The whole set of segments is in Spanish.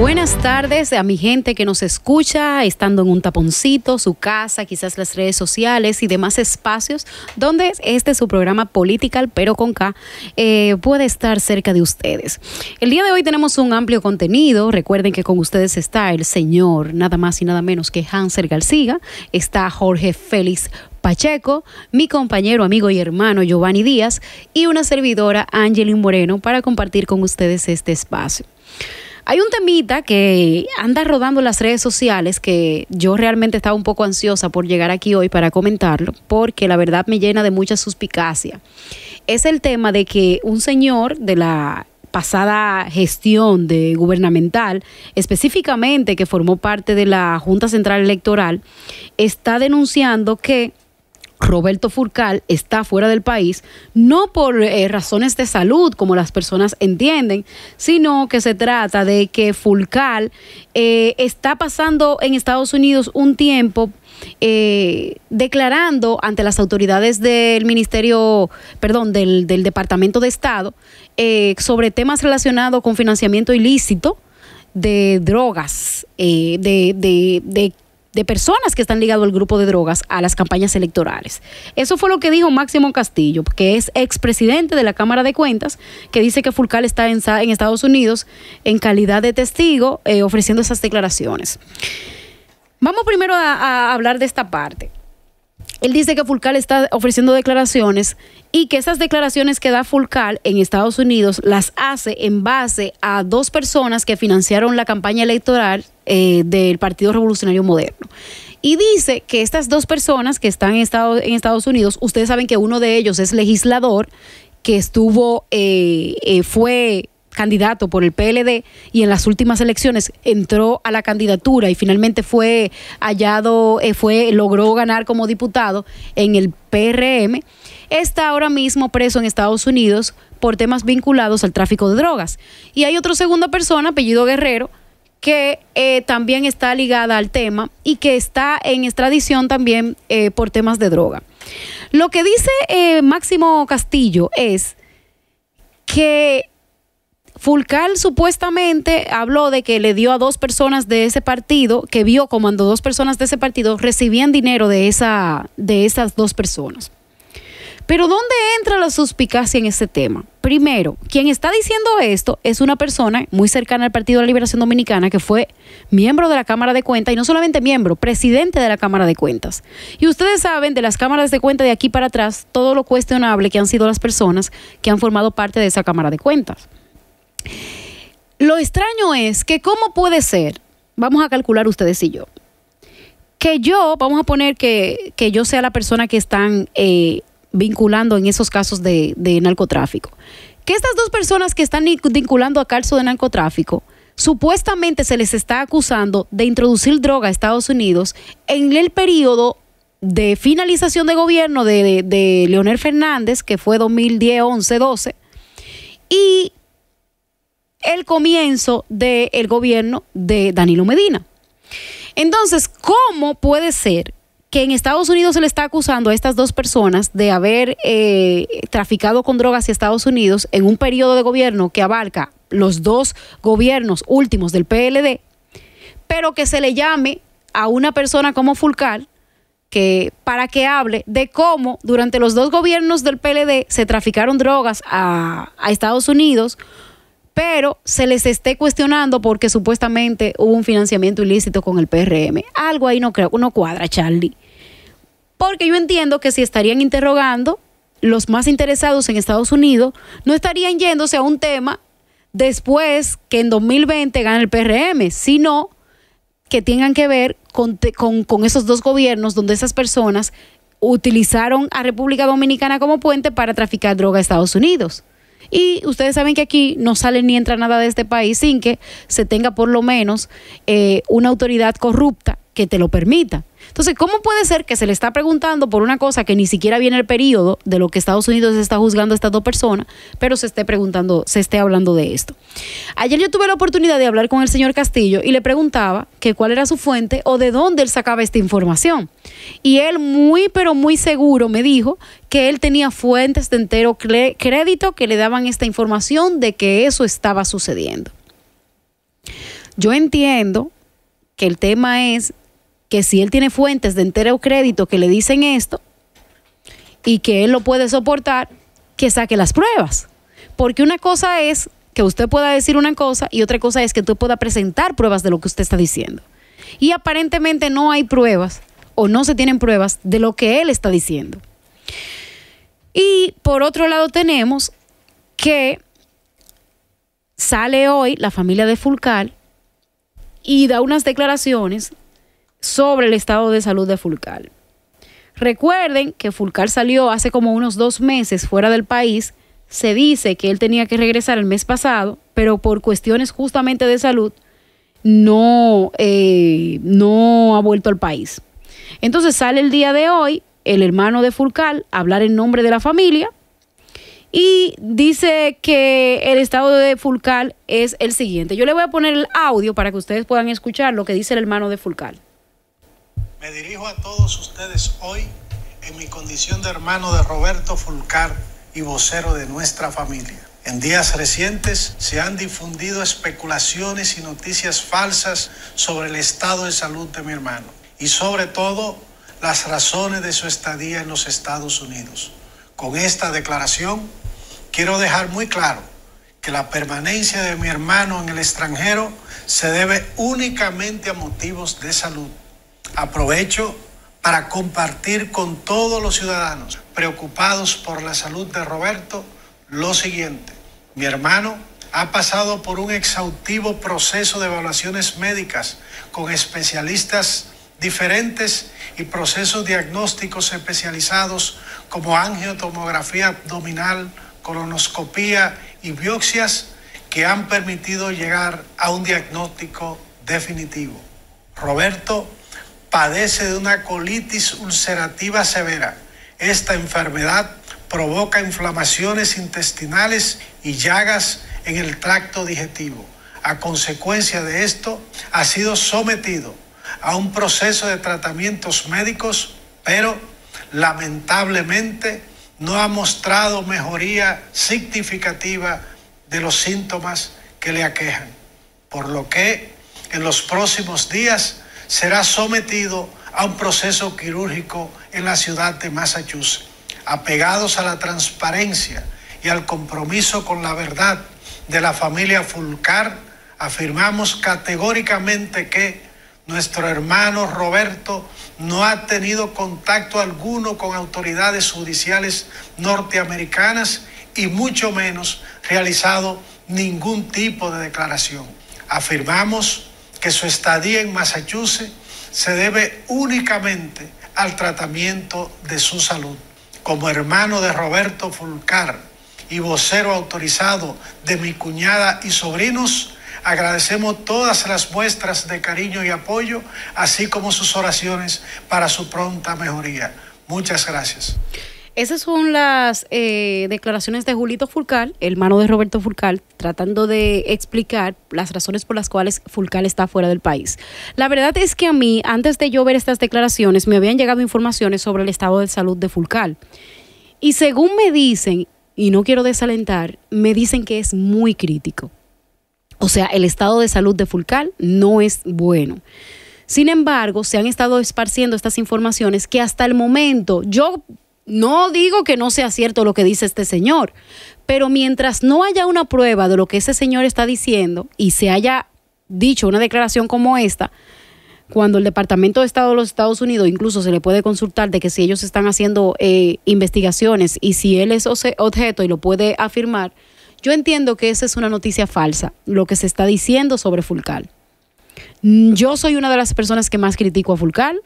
Buenas tardes a mi gente que nos escucha, estando en un taponcito, su casa, quizás las redes sociales y demás espacios donde este su programa Political, pero con K, eh, puede estar cerca de ustedes. El día de hoy tenemos un amplio contenido. Recuerden que con ustedes está el señor, nada más y nada menos que Hanser García, está Jorge Félix Pacheco, mi compañero, amigo y hermano Giovanni Díaz y una servidora, Angeline Moreno, para compartir con ustedes este espacio. Hay un temita que anda rodando en las redes sociales que yo realmente estaba un poco ansiosa por llegar aquí hoy para comentarlo, porque la verdad me llena de mucha suspicacia. Es el tema de que un señor de la pasada gestión de gubernamental, específicamente que formó parte de la Junta Central Electoral, está denunciando que Roberto Furcal está fuera del país, no por eh, razones de salud, como las personas entienden, sino que se trata de que Furcal eh, está pasando en Estados Unidos un tiempo eh, declarando ante las autoridades del Ministerio, perdón, del, Departamento de Estado sobre temas relacionados con financiamiento ilícito de drogas, de, de, de de personas que están ligados al grupo de drogas a las campañas electorales. Eso fue lo que dijo Máximo Castillo, que es expresidente de la Cámara de Cuentas, que dice que Fulcal está en, en Estados Unidos en calidad de testigo eh, ofreciendo esas declaraciones. Vamos primero a hablar de esta parte. Él dice que Fulcal está ofreciendo declaraciones y que esas declaraciones que da Fulcal en Estados Unidos las hace en base a dos personas que financiaron la campaña electoral eh, del Partido Revolucionario Moderno. Y dice que estas dos personas que están en, Estados Unidos, ustedes saben que uno de ellos es legislador, que estuvo, eh, eh, fue candidato por el PLD y en las últimas elecciones entró a la candidatura y finalmente fue hallado, fue, logró ganar como diputado en el PRM, está ahora mismo preso en Estados Unidos por temas vinculados al tráfico de drogas. Y hay otra segunda persona, apellido Guerrero, que eh, también está ligada al tema y que está en extradición también eh, por temas de droga. Lo que dice eh, Máximo Castillo es que Fulcal supuestamente habló de que le dio a dos personas de ese partido, que vio como dos personas de ese partido recibían dinero de, esa, de esas dos personas. Pero ¿dónde entra la suspicacia en este tema? Primero, quien está diciendo esto es una persona muy cercana al Partido de la Liberación Dominicana que fue miembro de la Cámara de Cuentas y no solamente miembro, presidente de la Cámara de Cuentas. Y ustedes saben de las cámaras de cuentas de aquí para atrás todo lo cuestionable que han sido las personas que han formado parte de esa Cámara de Cuentas. Lo extraño es que cómo puede ser, vamos a calcular ustedes y yo, que yo, vamos a poner que, yo sea la persona que están... Eh, vinculando en esos casos de, narcotráfico. Que estas dos personas que están vinculando a calcio de narcotráfico, supuestamente se les está acusando de introducir droga a Estados Unidos en el periodo de finalización de gobierno de, Leonel Fernández, que fue 2010, 11, 12, y el comienzo del gobierno de Danilo Medina. Entonces, ¿cómo puede ser que en Estados Unidos se le está acusando a estas dos personas de haber eh, traficado con drogas a Estados Unidos en un periodo de gobierno que abarca los dos gobiernos últimos del PLD, pero que se le llame a una persona como Fulcar que, para que hable de cómo durante los dos gobiernos del PLD se traficaron drogas a Estados Unidos pero se les esté cuestionando porque supuestamente hubo un financiamiento ilícito con el PRM. Algo ahí no, cuadra, Charlie. Porque yo entiendo que si estarían interrogando, los más interesados en Estados Unidos no estarían yéndose a un tema después que en 2020 gane el PRM, sino que tengan que ver con esos dos gobiernos donde esas personas utilizaron a República Dominicana como puente para traficar droga a Estados Unidos. Y ustedes saben que aquí no sale ni entra nada de este país sin que se tenga por lo menos eh, una autoridad corrupta que te lo permita. Entonces, ¿cómo puede ser que se le está preguntando por una cosa que ni siquiera viene el periodo de lo que Estados Unidos está juzgando a estas dos personas, pero se esté preguntando, se esté hablando de esto? Ayer yo tuve la oportunidad de hablar con el señor Castillo y le preguntaba que cuál era su fuente o de dónde él sacaba esta información. Y él muy, pero muy seguro me dijo que él tenía fuentes de entero crédito que le daban esta información de que eso estaba sucediendo. Yo entiendo que el tema es que si él tiene fuentes de entero crédito que le dicen esto y que él lo puede soportar, que saque las pruebas. Porque una cosa es que usted pueda decir una cosa y otra cosa es que tú pueda presentar pruebas de lo que usted está diciendo. Y aparentemente no hay pruebas o no se tienen pruebas de lo que él está diciendo. Y por otro lado tenemos que sale hoy la familia de Fulcal y da unas declaraciones sobre el estado de salud de Fulcal. Recuerden que Fulcal salió hace como unos dos meses fuera del país. Se dice que él tenía que regresar el mes pasado, pero por cuestiones justamente de salud no, eh, no ha vuelto al país. Entonces sale el día de hoy el hermano de Fulcal a hablar en nombre de la familia y dice que el estado de Fulcal es el siguiente. Yo le voy a poner el audio para que ustedes puedan escuchar lo que dice el hermano de Fulcal. Me dirijo a todos ustedes hoy en mi condición de hermano de Roberto Fulcar y vocero de nuestra familia. En días recientes se han difundido especulaciones y noticias falsas sobre el estado de salud de mi hermano y sobre todo las razones de su estadía en los Estados Unidos. Con esta declaración quiero dejar muy claro que la permanencia de mi hermano en el extranjero se debe únicamente a motivos de salud Aprovecho para compartir con todos los ciudadanos preocupados por la salud de Roberto lo siguiente. Mi hermano ha pasado por un exhaustivo proceso de evaluaciones médicas con especialistas diferentes y procesos diagnósticos especializados como angiotomografía abdominal, colonoscopía y biopsias que han permitido llegar a un diagnóstico definitivo. Roberto padece de una colitis ulcerativa severa. Esta enfermedad provoca inflamaciones intestinales y llagas en el tracto digestivo. A consecuencia de esto, ha sido sometido a un proceso de tratamientos médicos, pero lamentablemente no ha mostrado mejoría significativa de los síntomas que le aquejan, por lo que en los próximos días será sometido a un proceso quirúrgico en la ciudad de Massachusetts. Apegados a la transparencia y al compromiso con la verdad de la familia Fulcar, afirmamos categóricamente que nuestro hermano Roberto no ha tenido contacto alguno con autoridades judiciales norteamericanas y mucho menos realizado ningún tipo de declaración. Afirmamos que su estadía en Massachusetts se debe únicamente al tratamiento de su salud. Como hermano de Roberto Fulcar y vocero autorizado de mi cuñada y sobrinos, agradecemos todas las muestras de cariño y apoyo, así como sus oraciones para su pronta mejoría. Muchas gracias. Esas son las eh, declaraciones de Julito Fulcal, hermano de Roberto Fulcal, tratando de explicar las razones por las cuales Fulcal está fuera del país. La verdad es que a mí, antes de yo ver estas declaraciones, me habían llegado informaciones sobre el estado de salud de Fulcal. Y según me dicen, y no quiero desalentar, me dicen que es muy crítico. O sea, el estado de salud de Fulcal no es bueno. Sin embargo, se han estado esparciendo estas informaciones que hasta el momento yo no digo que no sea cierto lo que dice este señor, pero mientras no haya una prueba de lo que ese señor está diciendo y se haya dicho una declaración como esta, cuando el Departamento de Estado de los Estados Unidos incluso se le puede consultar de que si ellos están haciendo eh, investigaciones y si él es objeto y lo puede afirmar, yo entiendo que esa es una noticia falsa, lo que se está diciendo sobre Fulcal. Yo soy una de las personas que más critico a Fulcal,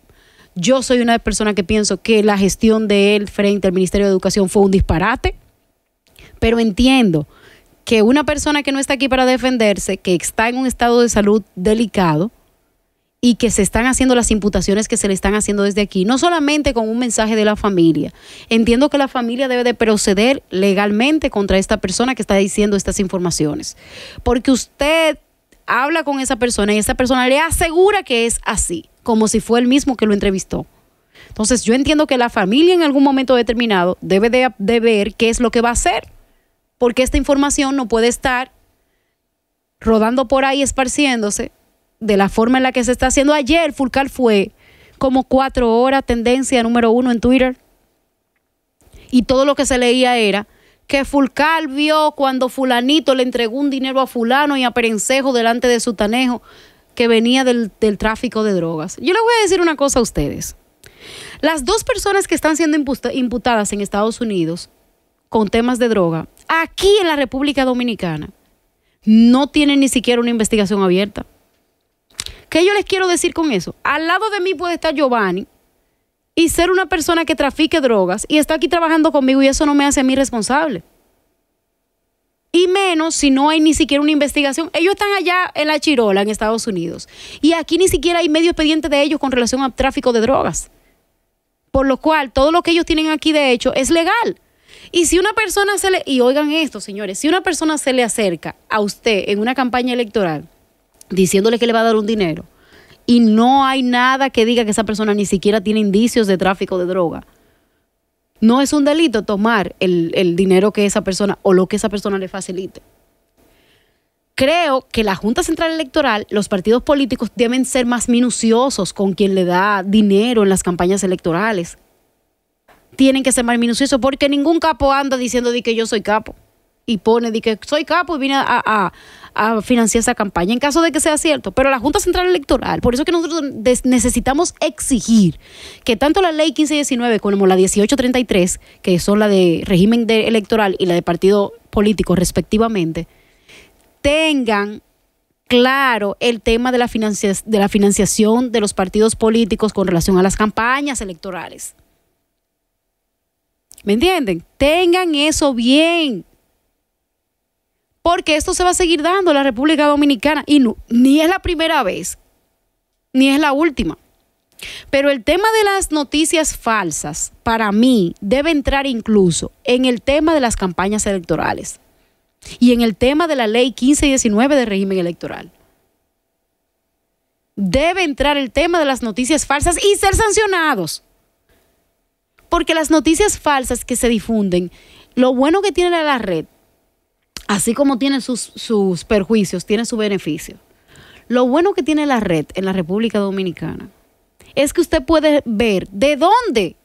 yo soy una persona que pienso que la gestión de él frente al Ministerio de Educación fue un disparate, pero entiendo que una persona que no está aquí para defenderse, que está en un estado de salud delicado y que se están haciendo las imputaciones que se le están haciendo desde aquí, no solamente con un mensaje de la familia. Entiendo que la familia debe de proceder legalmente contra esta persona que está diciendo estas informaciones, porque usted habla con esa persona y esa persona le asegura que es así, como si fue el mismo que lo entrevistó. Entonces yo entiendo que la familia en algún momento determinado debe de, ver qué es lo que va a hacer, porque esta información no puede estar rodando por ahí, esparciéndose de la forma en la que se está haciendo. Ayer Fulcal fue como cuatro horas tendencia número uno en Twitter y todo lo que se leía era que Fulcal vio cuando fulanito le entregó un dinero a fulano y a Perencejo delante de su tanejo que venía del, del tráfico de drogas. Yo le voy a decir una cosa a ustedes. Las dos personas que están siendo imputadas en Estados Unidos con temas de droga, aquí en la República Dominicana, no tienen ni siquiera una investigación abierta. ¿Qué yo les quiero decir con eso? Al lado de mí puede estar Giovanni, y ser una persona que trafique drogas y está aquí trabajando conmigo y eso no me hace a mí responsable. Y menos si no hay ni siquiera una investigación. Ellos están allá en la Chirola, en Estados Unidos. Y aquí ni siquiera hay medio expediente de ellos con relación al tráfico de drogas. Por lo cual, todo lo que ellos tienen aquí, de hecho, es legal. Y si una persona se le, y oigan esto, señores, si una persona se le acerca a usted en una campaña electoral diciéndole que le va a dar un dinero, y no hay nada que diga que esa persona ni siquiera tiene indicios de tráfico de droga. No es un delito tomar el, dinero que esa persona o lo que esa persona le facilite. Creo que la Junta Central Electoral, los partidos políticos deben ser más minuciosos con quien le da dinero en las campañas electorales. Tienen que ser más minuciosos porque ningún capo anda diciendo que yo soy capo y pone de que soy capo y vine a, financiar esa campaña, en caso de que sea cierto. Pero la Junta Central Electoral, por eso es que nosotros necesitamos exigir que tanto la ley 1519 como la 1833, que son la de régimen electoral y la de partido político respectivamente, tengan claro el tema de la, de la financiación de los partidos políticos con relación a las campañas electorales. ¿Me entienden? Tengan eso bien porque esto se va a seguir dando en la República Dominicana y ni es la primera vez, ni es la última. Pero el tema de las noticias falsas, para mí, debe entrar incluso en el tema de las campañas electorales y en el tema de la ley 1519 y de régimen electoral. Debe entrar el tema de las noticias falsas y ser sancionados. Porque las noticias falsas que se difunden, lo bueno que tienen a la red así como tiene sus, perjuicios, tiene su beneficio. Lo bueno que tiene la red en la República Dominicana es que usted puede ver de dónde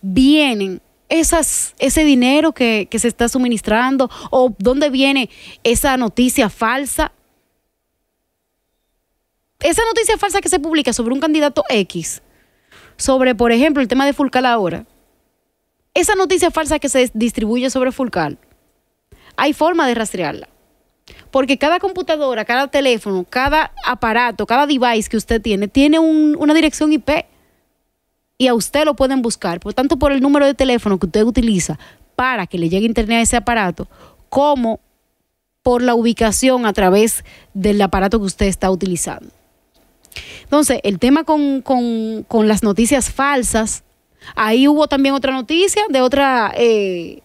vienen esas, ese dinero que, que se está suministrando o dónde viene esa noticia falsa. Esa noticia falsa que se publica sobre un candidato X, sobre, por ejemplo, el tema de Fulcal ahora. Esa noticia falsa que se distribuye sobre Fulcal hay forma de rastrearla. Porque cada computadora, cada teléfono, cada aparato, cada device que usted tiene, tiene una dirección IP. Y a usted lo pueden buscar. Por tanto, por el número de teléfono que usted utiliza para que le llegue internet a ese aparato, como por la ubicación a través del aparato que usted está utilizando. Entonces, el tema con, las noticias falsas, ahí hubo también otra noticia de otra eh,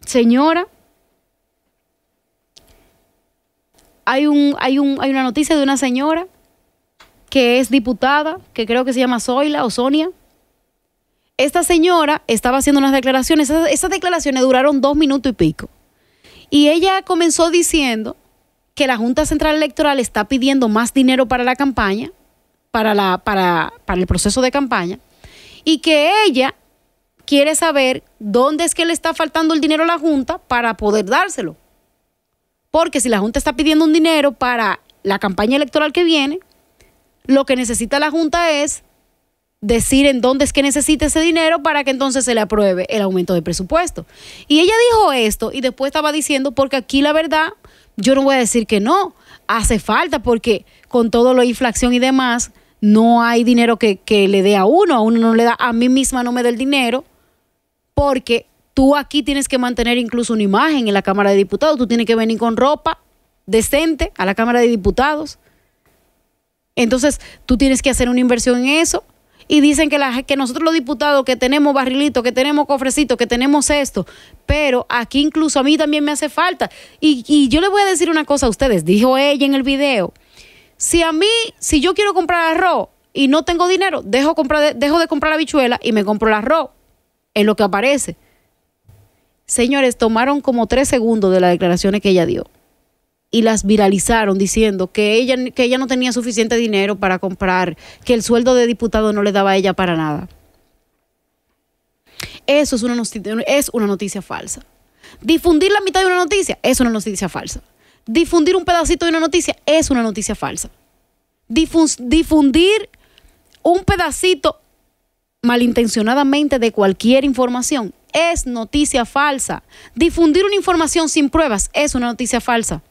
señora hay, hay, una noticia de una señora que es diputada, que creo que se llama Zoila o Sonia. Esta señora estaba haciendo unas declaraciones, esas, declaraciones duraron dos minutos y pico. Y ella comenzó diciendo que la Junta Central Electoral está pidiendo más dinero para la campaña, para, la, para el proceso de campaña, y que ella quiere saber dónde es que le está faltando el dinero a la Junta para poder dárselo. Porque si la Junta está pidiendo un dinero para la campaña electoral que viene, lo que necesita la Junta es decir en dónde es que necesita ese dinero para que entonces se le apruebe el aumento de presupuesto. Y ella dijo esto y después estaba diciendo, porque aquí la verdad, yo no voy a decir que no, hace falta porque con todo lo de inflación y demás, no hay dinero que, que le dé a uno, a uno no le da, a mí misma no me da el dinero, porque tú aquí tienes que mantener incluso una imagen en la Cámara de Diputados, tú tienes que venir con ropa decente a la Cámara de Diputados. Entonces, tú tienes que hacer una inversión en eso. Y dicen que, que nosotros los diputados que tenemos barrilito, que tenemos cofrecito, que tenemos esto, pero aquí incluso a mí también me hace falta. Y, yo le voy a decir una cosa a ustedes, dijo ella en el video, si a mí, si yo quiero comprar arroz y no tengo dinero, dejo, dejo de comprar la bichuela y me compro el arroz, es lo que aparece. Señores, tomaron como tres segundos de las declaraciones que ella dio y las viralizaron diciendo que ella, que ella no tenía suficiente dinero para comprar, que el sueldo de diputado no le daba a ella para nada. Eso es una noticia, es una noticia falsa. Difundir la mitad de una noticia es una noticia falsa. Difundir un pedacito de una noticia es una noticia falsa. difundir un pedacito malintencionadamente de cualquier información es noticia falsa. Difundir una información sin pruebas es una noticia falsa.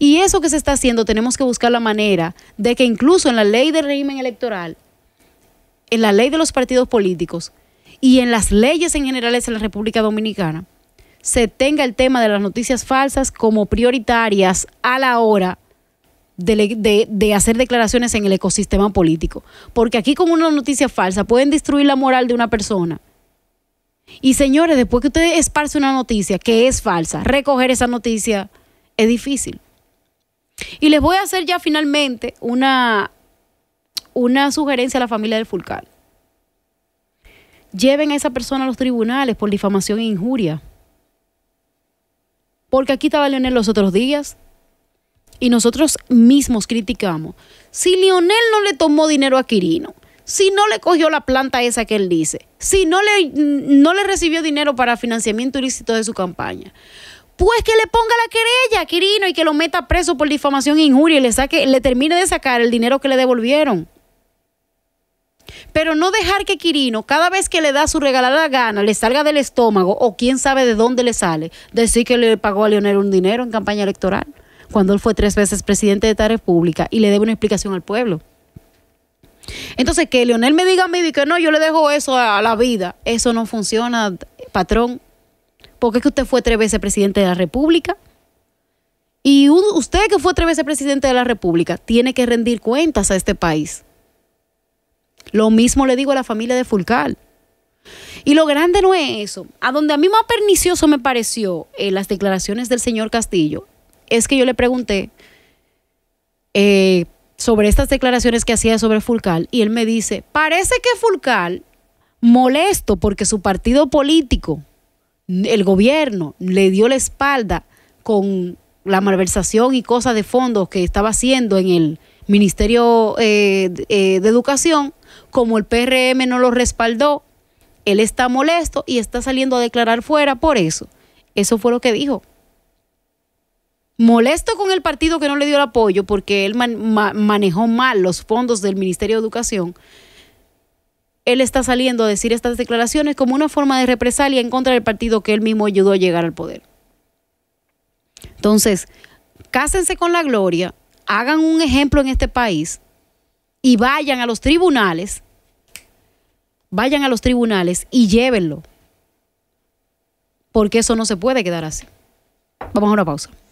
Y eso que se está haciendo tenemos que buscar la manera de que incluso en la ley de régimen electoral, en la ley de los partidos políticos y en las leyes en generales en la República Dominicana, se tenga el tema de las noticias falsas como prioritarias a la hora de, de, hacer declaraciones en el ecosistema político. Porque aquí con una noticia falsa pueden destruir la moral de una persona, y señores, después que ustedes esparce una noticia que es falsa, recoger esa noticia es difícil. Y les voy a hacer ya finalmente una, una sugerencia a la familia del Fulcal. Lleven a esa persona a los tribunales por difamación e injuria. Porque aquí estaba Leonel los otros días y nosotros mismos criticamos. Si Leonel no le tomó dinero a Quirino, si no le cogió la planta esa que él dice, si no le, mm, no le recibió dinero para financiamiento ilícito de su campaña, pues que le ponga la querella, Quirino, y que lo meta preso por difamación e injuria y le, saque, le termine de sacar el dinero que le devolvieron. Pero no dejar que Quirino, cada vez que le da su regalada gana, le salga del estómago o quién sabe de dónde le sale, decir que le pagó a Leonel un dinero en campaña electoral, cuando él fue tres veces presidente de esta república y le debe una explicación al pueblo. Entonces, que Leonel me diga a mí que no, yo le dejo eso a la vida, eso no funciona, patrón. Porque es que usted fue tres veces presidente de la República. Y usted que fue tres veces presidente de la República tiene que rendir cuentas a este país. Lo mismo le digo a la familia de Fulcal. Y lo grande no es eso. A donde a mí más pernicioso me pareció las declaraciones del señor Castillo es que yo le pregunté eh, sobre estas declaraciones que hacía sobre Fulcal y él me dice, parece que Fulcal molesto porque su partido político, el gobierno, le dio la espalda con la malversación y cosas de fondos que estaba haciendo en el Ministerio eh, de, eh, de Educación, como el PRM no lo respaldó, él está molesto y está saliendo a declarar fuera por eso. Eso fue lo que dijo molesto con el partido que no le dio el apoyo porque él manejó mal los fondos del Ministerio de Educación, él está saliendo a decir estas declaraciones como una forma de represalia en contra del partido que él mismo ayudó a llegar al poder. Entonces, cásense con la gloria, hagan un ejemplo en este país y vayan a los tribunales, vayan a los tribunales y llévenlo, porque eso no se puede quedar así. Vamos a una pausa.